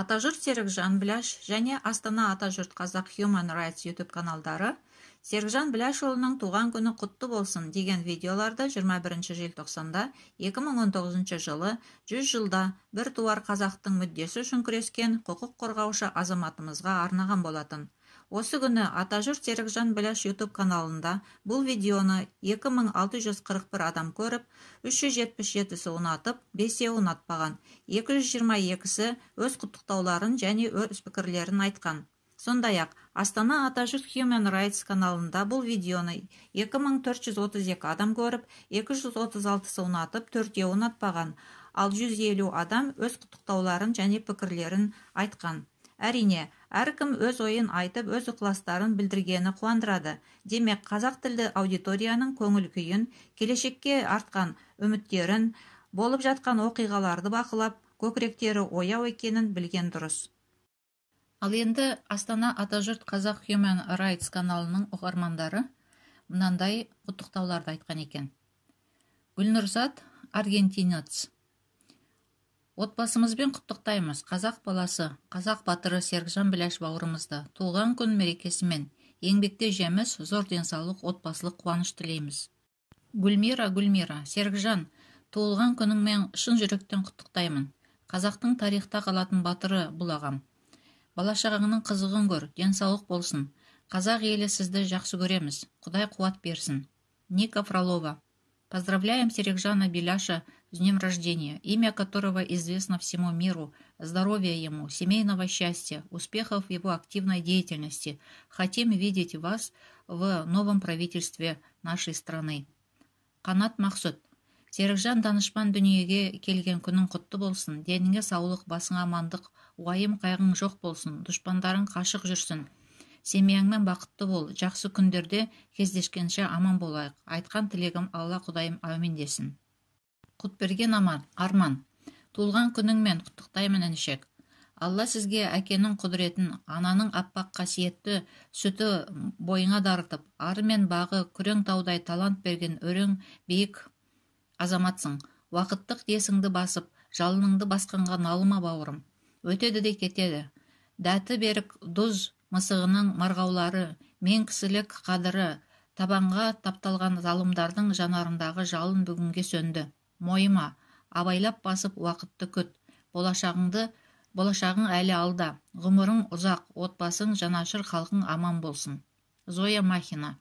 атажұрт серікжан біләш және астана атажұрт қазақ human rights YouTube каналдары серікжан біләшұлының туған күні құтты болсын деген видеоларды 21 желтоқсанда 2019 жылы 100 жылда бір туар қазақтың мүддесі үшін күрескен құқық қорғаушы азаматымызға арнаған болатын осы күні атажұрт серікжан біләш YouTube каналында бұл видеоны 2641 адам көріп 377-сі ұнатып 5-е ұнатпаған 222-сі өз құттықтауларын және өз пікірлерін айтқан Сонда ақ астана Атажұр human rights каналында бұл видеоны 2432 адам көріп 236-сі ұнатып 4-е ұнатпаған ал 150 адам өз құттықтауларын және пікірлерін айтқан әрине әркім өз ойын айтып өз ықыластарын білдіргені қуандырады демек қазақ тілді аудиторияның көңіл күйін келешекке артқан үміттерін болып жатқан оқиғаларды бақылап көкіректері ояу екенін білген дұрыс ал енді астана атажұрт қазақ human rights каналының оқырмандары мынандай құттықтауларды айтқан екен гүлнұрзат аргентинец отбасымызбен құттықтаймыз қазақ баласы қазақ батыры серікжан біләш бауырымызды туған күн мерекесімен еңбекте жеміс зор денсаулық отбасылық қуаныш тілейміз гүлмира гүлмира серікжан туылған күніңмен шын жүректен құттықтаймын қазақтың тарихта қалатын батыры бұл ағам бала шағаңның қызығын көр денсаулық болсын қазақ елі сізді жақсы көреміз құдай қуат берсін ника фролова поздравляем серикжана беляша с днем рождения, имя которого известно всему миру, здоровья ему, семейного счастья, успехов в его активной деятельности. Хотим видеть вас в новом правительстве нашей страны. Канат Мақсұт. Серікжан данышпан дүниеге келген күнің құтты болсын. Деніңе саулық, басыңа амандық, уайым қайғың жоқ болсын. Дұшпандарың қашық жүрсін. Семьяңмен бақытты бол. Жақсы күндерде кездескенше аман болайық. Айтқан тілегім Алла Құдайым әумин десін құтберген аман арман туылған күніңмен құттықтаймын інішек алла сізге әкенің құдіретін ананың аппақ қасиетті сүті бойыңа дарытып ары мен бағы күрең таудай талант берген өрең биік азаматсың уақыттық десіңді басып жалыныңды басқанға налыма бауырым өтеді де кетеді дәті берік дұз мысығының марғаулары мен кісілік қадірі табанға тапталған залымдардың жанарындағы жалын бүгінге сөнді мойыма абайлап басып уақытты күт болашағыңды болашағың әлі алда ғұмырың ұзақ отбасың жанашыр халқың аман болсын зоя махина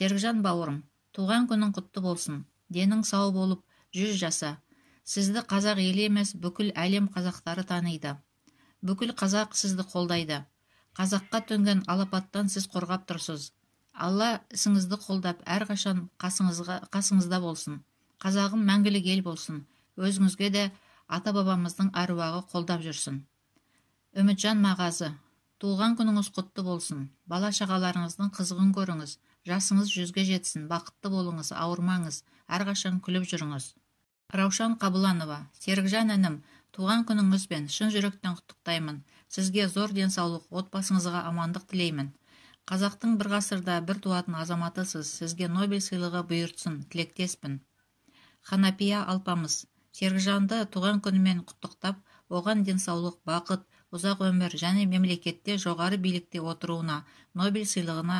серікжан бауырым туған күнің құтты болсын денің сау болып жүз жаса сізді қазақ елі емес бүкіл әлем қазақтары таниды бүкіл қазақ сізді қолдайды қазаққа төнген алапаттан сіз қорғап тұрсыз алла ісіңізді қолдап әрқашан қасыңызға, қасыңызда болсын қазағым мәңгілік ел болсын өзіңізге де ата бабамыздың әруағы қолдап жүрсін үмітжан мағазы туған күніңіз құтты болсын бала шағаларыңыздың қызығын көріңіз жасыңыз жүзге жетсін бақытты болыңыз ауырмаңыз әрқашан күліп жүріңіз раушан қабыланова серікжан інім туған күніңізбен шын жүректен құттықтаймын сізге зор денсаулық отбасыңызға амандық тілеймін қазақтың бір ғасырда бір туатын азаматысыз сізге нобель сыйлығы бұйыртсын тілектеспін ханапия алпамыс серікжанды туған күнімен құттықтап оған денсаулық бақыт ұзақ өмір және мемлекетте жоғары билікте отыруына нобель сыйлығына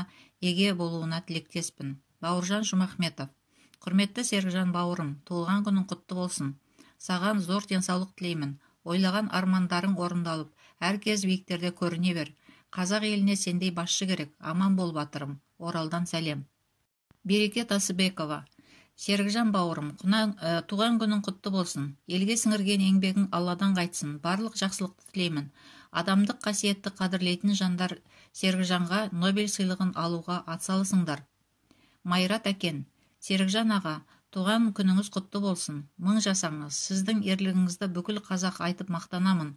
еге болуына тілектеспін бауыржан жұмахметов құрметті серікжан бауырым туылған күнің құтты болсын саған зор денсаулық тілеймін ойлаған армандарың орындалып кез биіктерде көріне бер қазақ еліне сендей басшы керек аман бол батырым оралдан сәлем береке тасыбекова серікжан бауырым э, туған күнің құтты болсын елге сіңірген еңбегің алладан қайтсын барлық жақсылықты тілеймін адамдық қасиетті қадірлейтін жандар серікжанға нобель сыйлығын алуға атсалысыңдар майрат әкен серікжан аға туған күніңіз құтты болсын мың жасаңыз сіздің ерлігіңізді бүкіл қазақ айтып мақтанамын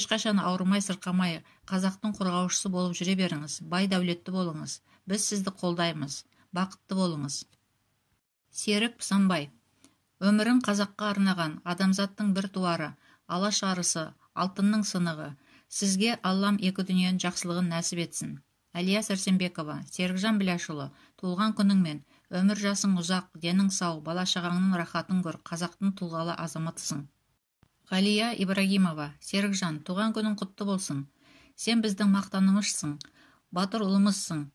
ешқашан ауырмай сырқамай қазақтың қорғаушысы болып жүре беріңіз бай дәулетті болыңыз біз сізді қолдаймыз бақытты болыңыз серік пысанбай өмірін қазаққа арнаған адамзаттың бір туары алаш арысы алтынның сынығы сізге аллам екі дүниенің жақсылығын нәсіп етсін әлия сәрсенбекова серікжан біләшұлы туылған күніңмен өмір жасың ұзақ денің сау бала шағаңның рахатын көр қазақтың тұлғалы азаматысың ғалия ибрагимова серікжан туған күнің құтты болсын сен біздің мақтанымызсың батыр ұлымызсың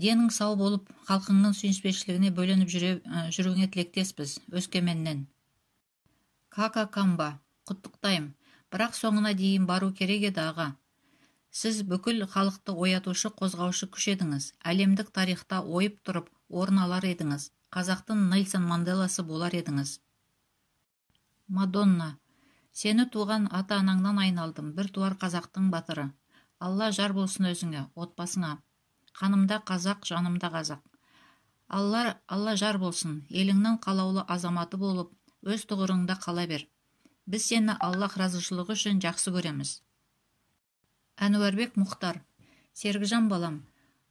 денің сау болып халқыңның сүйіспеншілігіне бөленіп жүре, ә, жүруіңе тілектеспіз өскеменнен кака камба құттықтайм бірақ соңына дейін бару керек еді аға сіз бүкіл халықты оятушы қозғаушы күш едіңіз әлемдік тарихта ойып тұрып орын алар едіңіз қазақтың нельсон манделасы болар едіңіз мадонна сені туған ата анаңнан айналдым бір туар қазақтың батыры алла жар болсын өзіңе отбасыңа қанымда қазақ жанымда қазақ алла алла жар болсын еліңнің қалаулы азаматы болып өз тұғырыңда қала бер біз сені аллах разышылығы үшін жақсы көреміз әнуарбек мұхтар сергіжан балам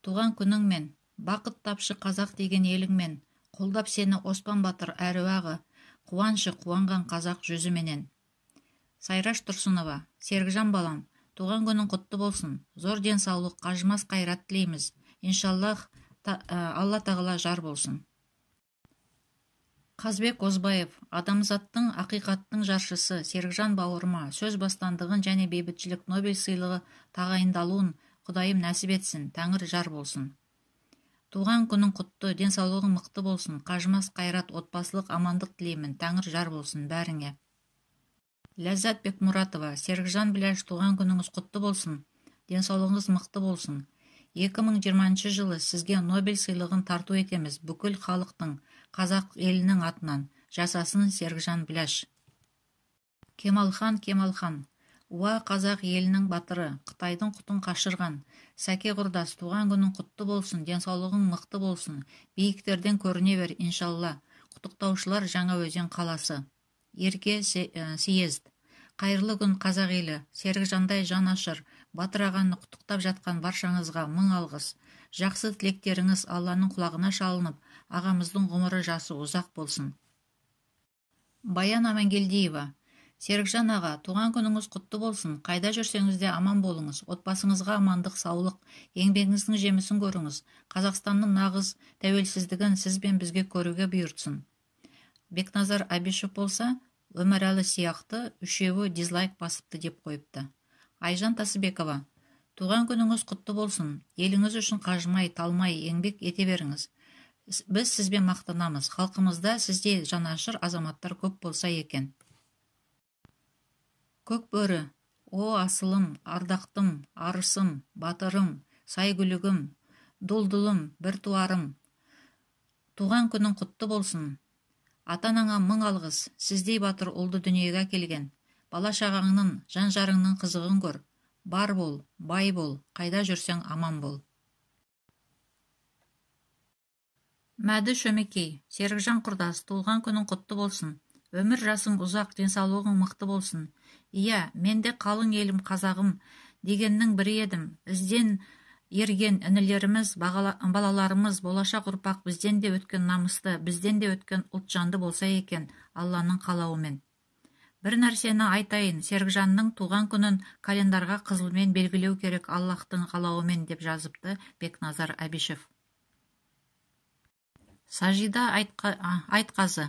туған күніңмен бақыт тапшы қазақ деген еліңмен қолдап сені оспан батыр әруағы қуаншы қуанған қазақ жүзіменен сайраш тұрсынова сергіжан балам туған күнің құтты болсын зор денсаулық қажымас қайрат тілейміз иншаллах та, ә, алла тағала жар болсын қазбек озбаев адамзаттың ақиқаттың жаршысы серікжан бауырыма сөз бастандығын және бейбітшілік нобель сыйлығы тағайындалуын құдайым нәсіп етсін тәңір жар болсын туған күнің құтты денсаулығың мықты болсын қажымас қайрат отбасылық амандық тілеймін тәңір жар болсын бәріңе ләззат бекмұратова серікжан біләш туған күніңіз құтты болсын денсаулығыңыз мықты болсын 2020 жылы сізге нобель сыйлығын тарту етеміз бүкіл халықтың қазақ елінің атынан жасасын серікжан біләш. кемалхан кемалхан уа қазақ елінің батыры қытайдың құтын қашырған сәке құрдас туған күнің құтты болсын денсаулығың мықты болсын биіктерден көріне бер иншалла құттықтаушылар өзен қаласы ерке ә, съезд қайырлы күн қазақ елі серікжандай жанашыр батыр ағаны құттықтап жатқан баршаңызға мың алғыс жақсы тілектеріңіз алланың құлағына шалынып ағамыздың ғұмыры жасы ұзақ болсын баян амангелдиева серікжан аға туған күніңіз құтты болсын қайда жүрсеңіз де аман болыңыз отбасыңызға амандық саулық еңбегіңіздің жемісін көріңіз қазақстанның нағыз тәуелсіздігін сіз бен бізге көруге бұйыртсын бекназар әбішев болса өмірәлі сияқты үшеуі дизлайк басыпты деп қойыпты айжан тасыбекова туған күніңіз құтты болсын еліңіз үшін қажымай талмай еңбек ете беріңіз біз сізбен мақтанамыз халқымызда сіздей жанашыр азаматтар көп болса екен Көк бөрі, о асылым ардақтым арысым батырым сайгүлігім бір туарым туған күнің құтты болсын ата анаңа мың алғыс сіздей батыр ұлды дүниеге келген, бала шағаңның жан жарыңның қызығын көр бар бол бай бол қайда жүрсең аман бол мәді шөмекей серікжан құрдас толған күнің құтты болсын өмір жасың ұзақ денсаулығың мықты болсын иә мен де қалың елім қазағым дегеннің бірі едім ізден ерген інілеріміз бағала, балаларымыз болашақ ұрпақ бізден де өткен намысты бізден де өткен ұлтжанды болса екен алланың қалауымен бір нәрсені айтайын серікжанның туған күнін календарға қызылмен белгілеу керек аллаһтың қалауымен деп жазыпты бекназар әбішев сажида айтқа, айтқазы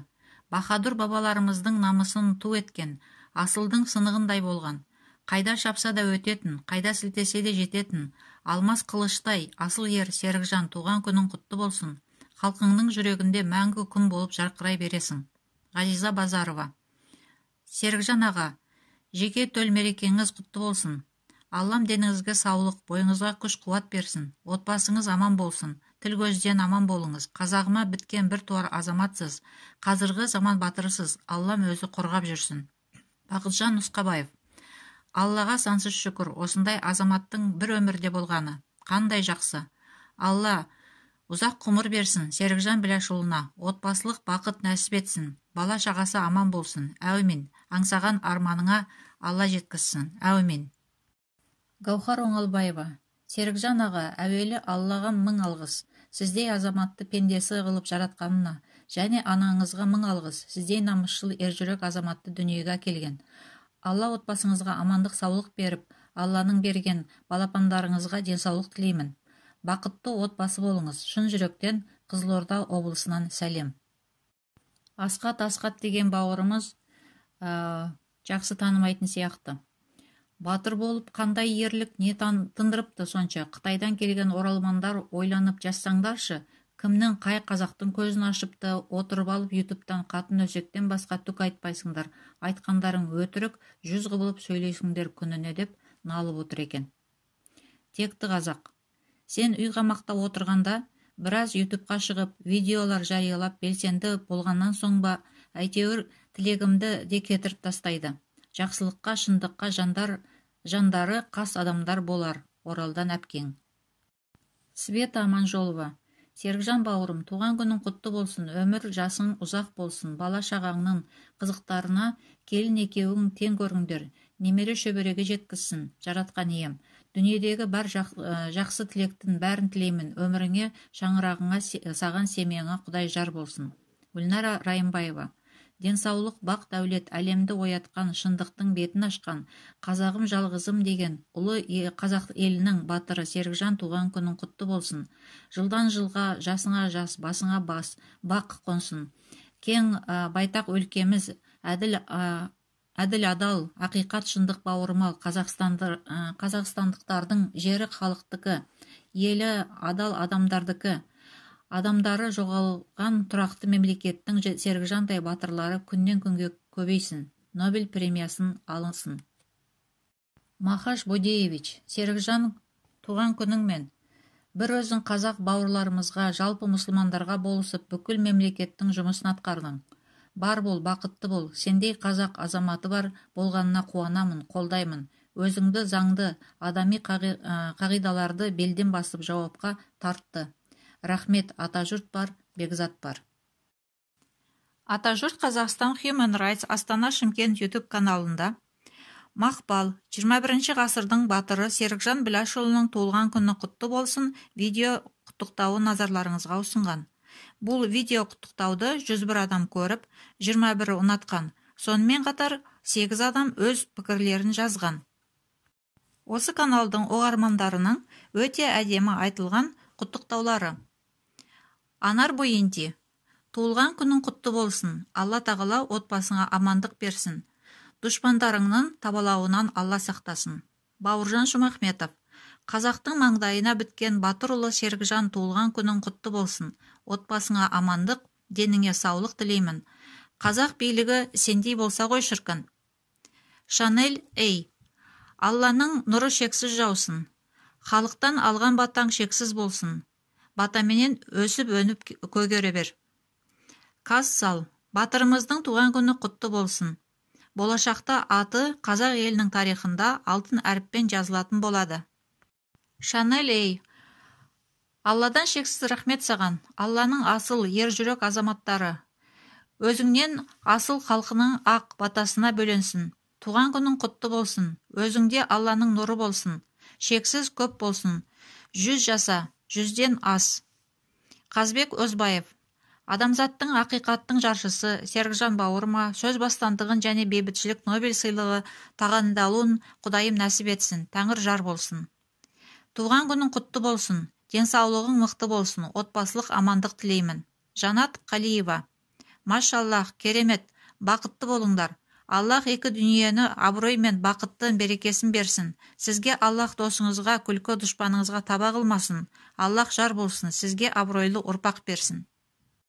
бахадүр бабаларымыздың намысын ту еткен асылдың сынығындай болған қайда шапса да өтетін қайда сілтесе де жететін алмас қылыштай асыл ер серікжан туған күнің құтты болсын халқыңның жүрегінде мәңгі күн болып жарқырай бересің ғазиза базарова серікжан аға жеке төл мерекеңіз құтты болсын аллам деніңізге саулық бойыңызға күш қуат берсін отбасыңыз аман болсын тіл көзден аман болыңыз қазағыма біткен бір туар азаматсыз қазіргі заман батырысыз аллам өзі қорғап жүрсін бақытжан нұсқабаев аллаға сансыз шүкір осындай азаматтың бір өмірде болғаны қандай жақсы алла ұзақ ғұмыр берсін серікжан біләшұлына отбасылық бақыт нәсіп етсін бала шағасы аман болсын әумин аңсаған арманыңа алла жеткізсін әумин гаухар оңалбаева серікжан аға әуелі аллаға мың алғыс сіздей азаматты пендесі қылып жаратқанына және анаңызға мың алғыс сіздей намысшыл ержүрек азаматты дүниеге әкелген алла отбасыңызға амандық саулық беріп алланың берген балапандарыңызға денсаулық тілеймін бақытты отбасы болыңыз шын жүректен қызылорда облысынан сәлем асқат асқат деген бауырымыз ә, жақсы танымайтын сияқты батыр болып қандай ерлік не тан, тындырыпты сонша қытайдан келген оралмандар ойланып жазсаңдаршы кімнің қай қазақтың көзін ашыпты отырып алып ютубтан қатын өсектен басқа түк айтпайсыңдар айтқандарың өтірік жүз құбылып сөйлейсіңдер күніне деп налып отыр екен текті қазақ сен үй қамақта отырғанда біраз ютубқа шығып видеолар жариялап белсенді болғаннан соң ба әйтеуір тілегімді де кетіріп тастайды жақсылыққа шындыққа жандар жандары қас адамдар болар оралдан әпкең света аманжолова серікжан бауырым туған күнің құтты болсын өмір жасың ұзақ болсын бала шағаңның қызықтарына келін екеуің тең көріңдер немере шөбереге жеткізсін жаратқан ием дүниедегі бар э, жақсы тілектің бәрін тілеймін өміріңе шаңырағыңа саған семьяңа құдай жар болсын гүлнара райымбаева денсаулық бақ дәулет әлемді оятқан шындықтың бетін ашқан қазағым жалғызым деген ұлы қазақ елінің батыры серікжан туған күнің құтты болсын жылдан жылға жасыңа жас басыңа бас бақ қонсын кең ә, байтақ өлкеміз әділ ә, әділ адал ақиқат шындық бауырмал қазақстандықтардың жері халықтыкі елі адал адамдардыкі адамдары жоғалған тұрақты мемлекеттің серікжандай батырлары күннен күнге көбейсін нобель премиясын алынсын махаш бодеевич серікжан туған күніңмен бір өзің қазақ бауырларымызға жалпы мұсылмандарға болысып бүкіл мемлекеттің жұмысын атқардың бар бол бақытты бол сендей қазақ азаматы бар болғанына қуанамын қолдаймын өзіңді заңды адами қағидаларды белден басып жауапқа тартты рахмет атажұрт бар бекзат бар атажұрт қазақстан human rights астана шымкент ютуб каналында мақпал 21 ғасырдың батыры серікжан біләшұлының туылған күні құтты болсын видео құттықтауы назарларыңызға ұсынған бұл видео құттықтауды 101 адам көріп 21 ұнатқан сонымен қатар 8 адам өз пікірлерін жазған осы каналдың оғармандарының өте әдемі айтылған құттықтаулары анар боенти туылған күнің құтты болсын алла тағала отбасыңа амандық берсін дұшпандарыңның табалауынан алла сақтасын бауыржан жұмахметов қазақтың маңдайына біткен батыр ұлы серікжан туылған күнің құтты болсын отбасыңа амандық деніңе саулық тілеймін қазақ билігі сендей болса ғой шіркін шанель эй алланың нұры шексіз жаусын халықтан алған батаң шексіз болсын батаменен өсіп өніп көгере бер сал. батырымыздың туған күні құтты болсын болашақта аты қазақ елінің тарихында алтын әріппен жазылатын болады шанель ей алладан шексіз рахмет саған алланың асыл ержүрек азаматтары өзіңнен асыл халқының ақ батасына бөленсін туған күнің құтты болсын өзіңде алланың нұры болсын шексіз көп болсын жүз жаса жүзден аз қазбек өзбаев адамзаттың ақиқаттың жаршысы серікжан Бауырма, сөз бастандығын және бейбітшілік нобель сыйлығы тағайындалуын құдайым нәсіп етсін тәңір жар болсын туған күнің құтты болсын денсаулығың мықты болсын отбасылық амандық тілеймін жанат қалиева машаллах керемет бақытты болыңдар Аллах екі дүниені абырой мен бақыттың берекесін берсін сізге Аллах досыңызға күлкі дұшпаныңызға таба қылмасын Аллах жар болсын сізге абыройлы ұрпақ берсін